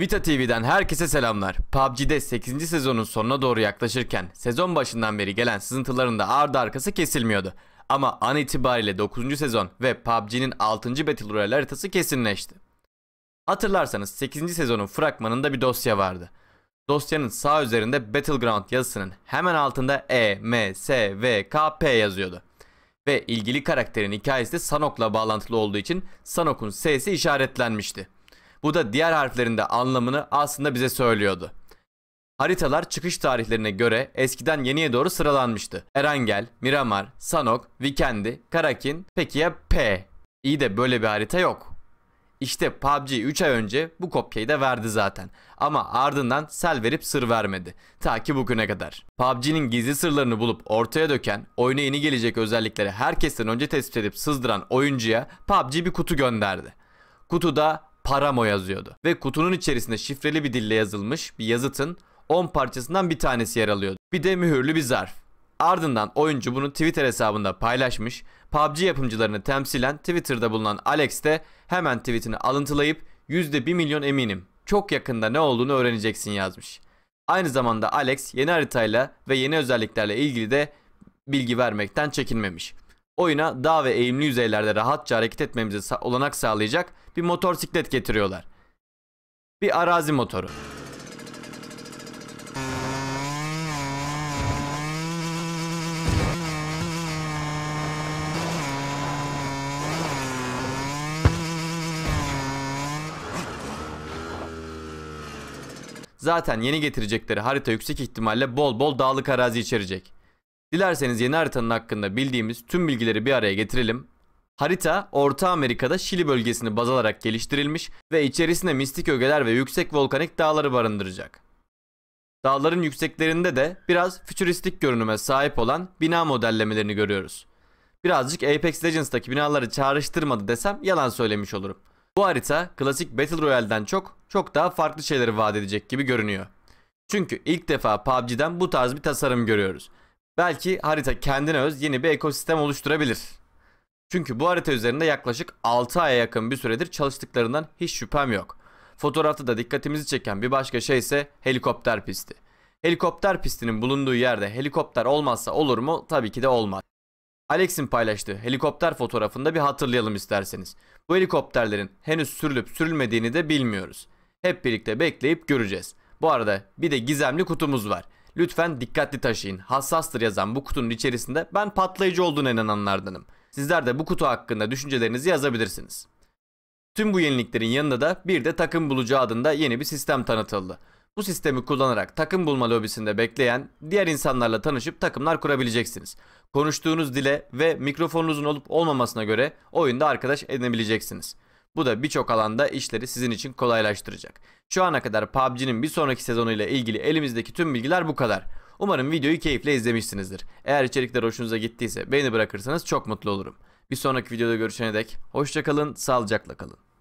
Vita TV'den herkese selamlar. PUBG'de 8. sezonun sonuna doğru yaklaşırken sezon başından beri gelen sızıntıların da ardı arkası kesilmiyordu. Ama an itibariyle 9. sezon ve PUBG'nin 6. Battle Royale haritası kesinleşti. Hatırlarsanız 8. sezonun fragmanında bir dosya vardı. Dosyanın sağ üzerinde Battleground yazısının hemen altında E, M, S, V, K, P yazıyordu. Ve ilgili karakterin hikayesi de Sanok'la bağlantılı olduğu için Sanok'un S'si işaretlenmişti. Bu da diğer harflerin de anlamını aslında bize söylüyordu. Haritalar çıkış tarihlerine göre eskiden yeniye doğru sıralanmıştı. Erangel, Miramar, Sanok, Vikendi, Karakin, peki ya P? İyi de böyle bir harita yok. İşte PUBG 3 ay önce bu kopyayı da verdi zaten. Ama ardından sel verip sır vermedi. Ta ki bugüne kadar. PUBG'nin gizli sırlarını bulup ortaya döken, oyuna yeni gelecek özellikleri herkesten önce tespit edip sızdıran oyuncuya PUBG bir kutu gönderdi. Kutuda Paramo yazıyordu. Ve kutunun içerisinde şifreli bir dille yazılmış bir yazıtın 10 parçasından bir tanesi yer alıyordu. Bir de mühürlü bir zarf. Ardından oyuncu bunu Twitter hesabında paylaşmış. PUBG yapımcılarını temsilen Twitter'da bulunan Alex de hemen tweetini alıntılayıp %1 milyon eminim. Çok yakında ne olduğunu öğreneceksin yazmış. Aynı zamanda Alex yeni haritayla ve yeni özelliklerle ilgili de bilgi vermekten çekinmemiş oyuna dağ ve eğimli yüzeylerde rahatça hareket etmemize olanak sağlayacak bir motorsiklet getiriyorlar. Bir arazi motoru. Zaten yeni getirecekleri harita yüksek ihtimalle bol bol dağlık arazi içerecek. Dilerseniz yeni haritanın hakkında bildiğimiz tüm bilgileri bir araya getirelim. Harita Orta Amerika'da Şili bölgesini baz alarak geliştirilmiş ve içerisinde mistik ögeler ve yüksek volkanik dağları barındıracak. Dağların yükseklerinde de biraz fütüristik görünüme sahip olan bina modellemelerini görüyoruz. Birazcık Apex Legends'taki binaları çağrıştırmadı desem yalan söylemiş olurum. Bu harita klasik Battle Royale'den çok çok daha farklı şeyleri vaat edecek gibi görünüyor. Çünkü ilk defa PUBG'den bu tarz bir tasarım görüyoruz belki harita kendine öz yeni bir ekosistem oluşturabilir. Çünkü bu harita üzerinde yaklaşık 6 aya yakın bir süredir çalıştıklarından hiç şüphem yok. Fotoğrafta da dikkatimizi çeken bir başka şey ise helikopter pisti. Helikopter pistinin bulunduğu yerde helikopter olmazsa olur mu? Tabii ki de olmaz. Alex'in paylaştığı helikopter fotoğrafında bir hatırlayalım isterseniz. Bu helikopterlerin henüz sürülüp sürülmediğini de bilmiyoruz. Hep birlikte bekleyip göreceğiz. Bu arada bir de gizemli kutumuz var. Lütfen dikkatli taşıyın. Hassastır yazan bu kutunun içerisinde ben patlayıcı olduğuna inananlardanım. Sizler de bu kutu hakkında düşüncelerinizi yazabilirsiniz. Tüm bu yeniliklerin yanında da bir de takım bulucu adında yeni bir sistem tanıtıldı. Bu sistemi kullanarak takım bulma lobisinde bekleyen diğer insanlarla tanışıp takımlar kurabileceksiniz. Konuştuğunuz dile ve mikrofonunuzun olup olmamasına göre oyunda arkadaş edinebileceksiniz. Bu da birçok alanda işleri sizin için kolaylaştıracak. Şu ana kadar PUBG'nin bir sonraki sezonuyla ilgili elimizdeki tüm bilgiler bu kadar. Umarım videoyu keyifle izlemişsinizdir. Eğer içerikler hoşunuza gittiyse beğeni bırakırsanız çok mutlu olurum. Bir sonraki videoda görüşene dek hoşçakalın, sağlıcakla kalın.